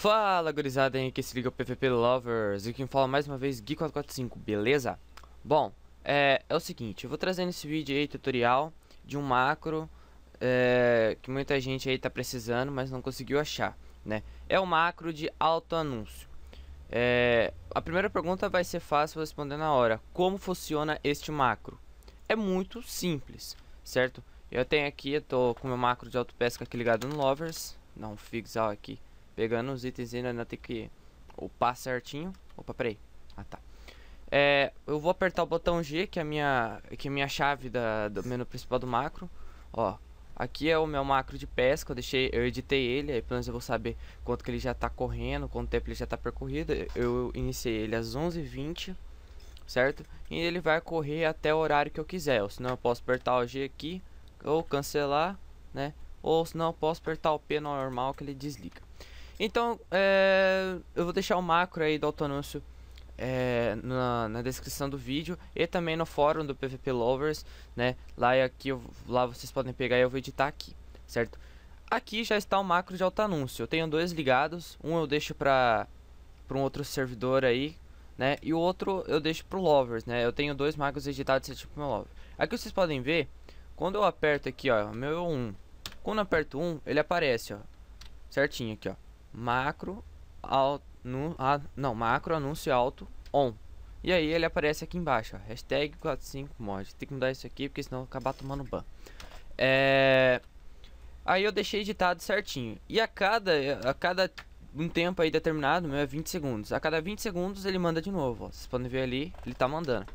Fala gurizada hein, que é liga é o PVP Lovers e quem fala mais uma vez Gui445, beleza? Bom, é, é o seguinte, eu vou trazer nesse vídeo aí tutorial de um macro é, que muita gente aí tá precisando, mas não conseguiu achar, né? É o macro de autoanúncio. É, a primeira pergunta vai ser fácil responder na hora. Como funciona este macro? É muito simples, certo? Eu tenho aqui, eu tô com meu macro de auto-pesca aqui ligado no Lovers, Não um fixal aqui Pegando os itens ainda, ainda tem que upar certinho. Opa, peraí. Ah, tá. É, eu vou apertar o botão G, que é a minha, que é a minha chave da, do menu principal do macro. Ó, aqui é o meu macro de pesca, eu, deixei, eu editei ele, aí pelo menos eu vou saber quanto que ele já está correndo, quanto tempo ele já está percorrido. Eu iniciei ele às 11h20, certo? E ele vai correr até o horário que eu quiser, ou senão eu posso apertar o G aqui, ou cancelar, né? Ou senão eu posso apertar o P normal que ele desliga. Então, é, eu vou deixar o macro aí do autoanúncio é, na, na, descrição do vídeo e também no fórum do PVP Lovers, né? Lá e aqui, eu, lá vocês podem pegar e eu vou editar aqui, certo? Aqui já está o macro de autoanúncio. Eu tenho dois ligados, um eu deixo para para um outro servidor aí, né? E o outro eu deixo pro Lovers, né? Eu tenho dois macros editados desse é tipo meu Aqui vocês podem ver, quando eu aperto aqui, ó, meu 1. Quando eu aperto 1, ele aparece, ó, certinho aqui, ó macro alt, ah, não, macro anúncio alto on. E aí ele aparece aqui embaixo, ó, hashtag 45mod. Tem que mudar isso aqui porque senão eu acabar tomando ban. É... Aí eu deixei editado certinho. E a cada, a cada um tempo aí determinado, meu é 20 segundos. A cada 20 segundos ele manda de novo, ó. Vocês podem ver ali, ele tá mandando.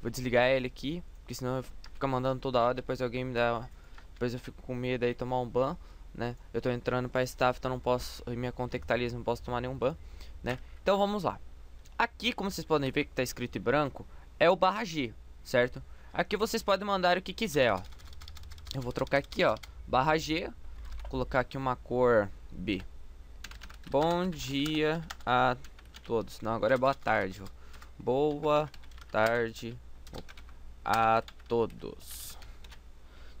Vou desligar ele aqui, porque senão fica mandando toda hora, depois alguém me dá... Depois eu fico com medo aí tomar um ban né? Eu tô entrando pra staff, então não posso, minha contextualiza, é tá não posso tomar nenhum ban, né? Então vamos lá. Aqui, como vocês podem ver que tá escrito em branco, é o barra G, certo? Aqui vocês podem mandar o que quiser, ó. Eu vou trocar aqui, ó, barra G, colocar aqui uma cor B. Bom dia a todos. Não, agora é boa tarde, ó. Boa tarde a todos.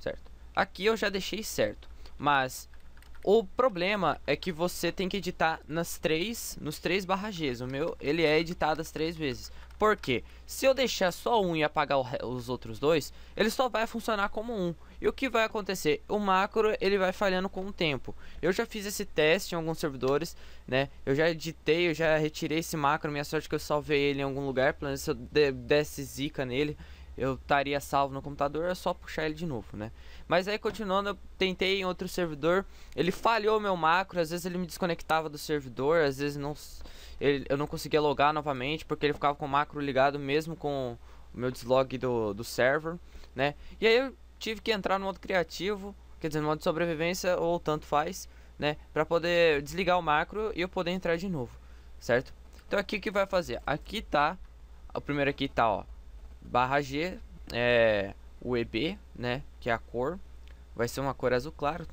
Certo. Aqui eu já deixei certo. Mas o problema é que você tem que editar nas três, nos três barra Gs. O meu, ele é editado as três vezes. Por quê? Se eu deixar só um e apagar o, os outros dois, ele só vai funcionar como um. E o que vai acontecer? O macro, ele vai falhando com o tempo. Eu já fiz esse teste em alguns servidores, né? Eu já editei, eu já retirei esse macro. Minha sorte é que eu salvei ele em algum lugar, pelo menos se eu desse zica nele eu estaria salvo no computador, é só puxar ele de novo, né? Mas aí continuando, eu tentei em outro servidor, ele falhou meu macro, às vezes ele me desconectava do servidor, às vezes não, ele, eu não conseguia logar novamente, porque ele ficava com o macro ligado mesmo com o meu deslog do, do server, né? E aí eu tive que entrar no modo criativo, quer dizer, no modo sobrevivência, ou tanto faz, né? Pra poder desligar o macro e eu poder entrar de novo, certo? Então aqui o que vai fazer? Aqui tá, o primeiro aqui tá, ó, barra G, é, o EB, né, que é a cor, vai ser uma cor azul claro,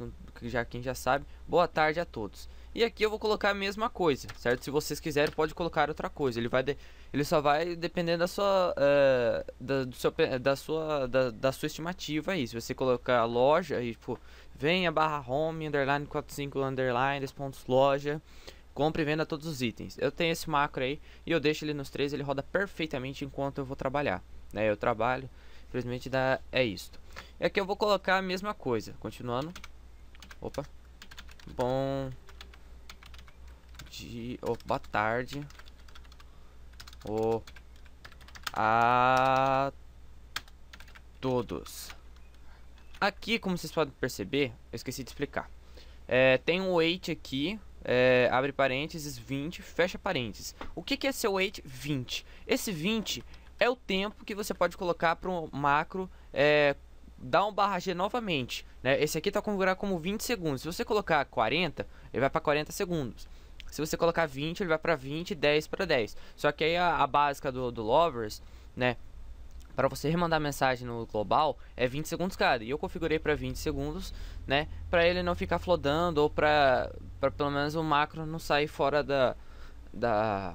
já quem já sabe. Boa tarde a todos. E aqui eu vou colocar a mesma coisa, certo? Se vocês quiserem, pode colocar outra coisa. Ele vai, de... ele só vai dependendo da sua, uh, da, do seu, da sua, da, da, sua estimativa aí. Se você colocar a loja e tipo, venha barra home underline 45 underline pontos loja, compra e venda todos os itens. Eu tenho esse macro aí e eu deixo ele nos três, ele roda perfeitamente enquanto eu vou trabalhar né, eu trabalho, infelizmente dá, é isto. é que eu vou colocar a mesma coisa, continuando, opa, bom dia, oh, boa tarde, oh, a todos. Aqui, como vocês podem perceber, eu esqueci de explicar. É, tem um wait aqui, é, abre parênteses, 20, fecha parênteses. O que, que é seu wait? 20. Esse 20 é o tempo que você pode colocar para um macro é, dar um barra G novamente. Né? Esse aqui está configurado como 20 segundos. Se você colocar 40, ele vai para 40 segundos. Se você colocar 20, ele vai para 20, 10 para 10. Só que aí a, a básica do, do Lovers, né? para você remandar mensagem no global é 20 segundos cada. E eu configurei para 20 segundos, né, para ele não ficar flodando ou para para pelo menos o macro não sair fora da da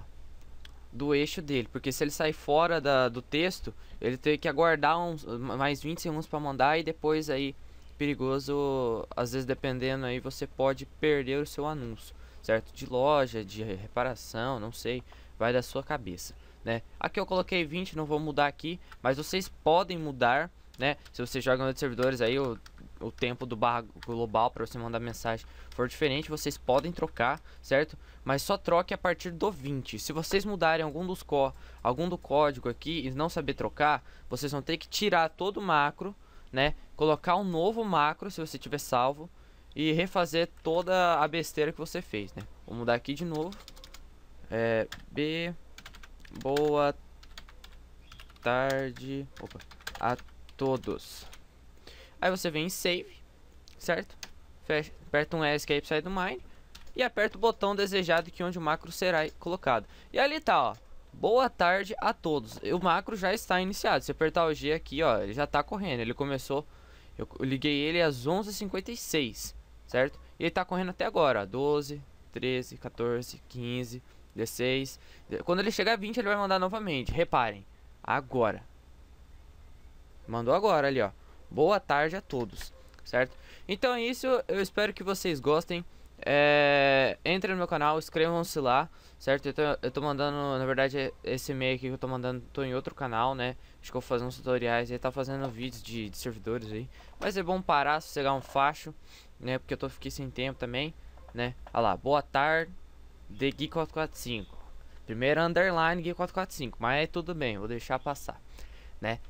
do eixo dele, porque se ele sair fora da, do texto, ele tem que aguardar uns, mais 20 segundos para mandar e depois aí perigoso, às vezes dependendo aí você pode perder o seu anúncio, certo? De loja, de reparação, não sei, vai da sua cabeça, né? Aqui eu coloquei 20, não vou mudar aqui, mas vocês podem mudar, né? Se você joga no servidores aí, eu o tempo do barra global para você mandar mensagem for diferente, vocês podem trocar, certo? Mas só troque a partir do 20. Se vocês mudarem algum dos có algum do código aqui e não saber trocar, vocês vão ter que tirar todo o macro, né? Colocar um novo macro se você tiver salvo e refazer toda a besteira que você fez, né? Vou mudar aqui de novo. É, B boa tarde, opa, a todos. Aí você vem em save, certo? Fecha, aperta um escape sai do mine. E aperta o botão desejado que onde o macro será colocado. E ali tá, ó. Boa tarde a todos. O macro já está iniciado. Se apertar o G aqui, ó, ele já está correndo. Ele começou... Eu liguei ele às 11h56, certo? E ele está correndo até agora, ó, 12, 13, 14, 15, 16... Quando ele chegar a 20, ele vai mandar novamente. Reparem. Agora. Mandou agora ali, ó boa tarde a todos, certo? Então é isso, eu espero que vocês gostem. É, entrem no meu canal, inscrevam-se lá, certo? Eu tô, eu tô, mandando, na verdade, esse e-mail aqui que eu tô mandando, tô em outro canal, né? Acho que eu vou fazer uns tutoriais e tá fazendo vídeos de, de, servidores aí. Mas é bom parar, sossegar um facho, né? Porque eu tô fiquei sem tempo também, né? Olha lá, boa tarde, The Geek 445. Primeiro underline Geek 445, mas é tudo bem, vou deixar passar, né?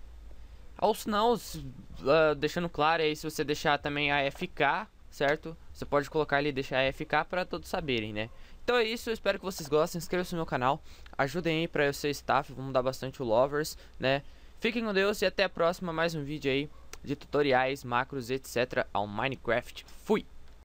Ou se não, uh, deixando claro aí, se você deixar também a FK, certo? Você pode colocar ali e deixar a FK para todos saberem, né? Então é isso, espero que vocês gostem, inscrevam-se no meu canal, ajudem aí para eu ser staff, vamos dar bastante o lovers, né? Fiquem com Deus e até a próxima, mais um vídeo aí de tutoriais, macros, etc. ao Minecraft. Fui!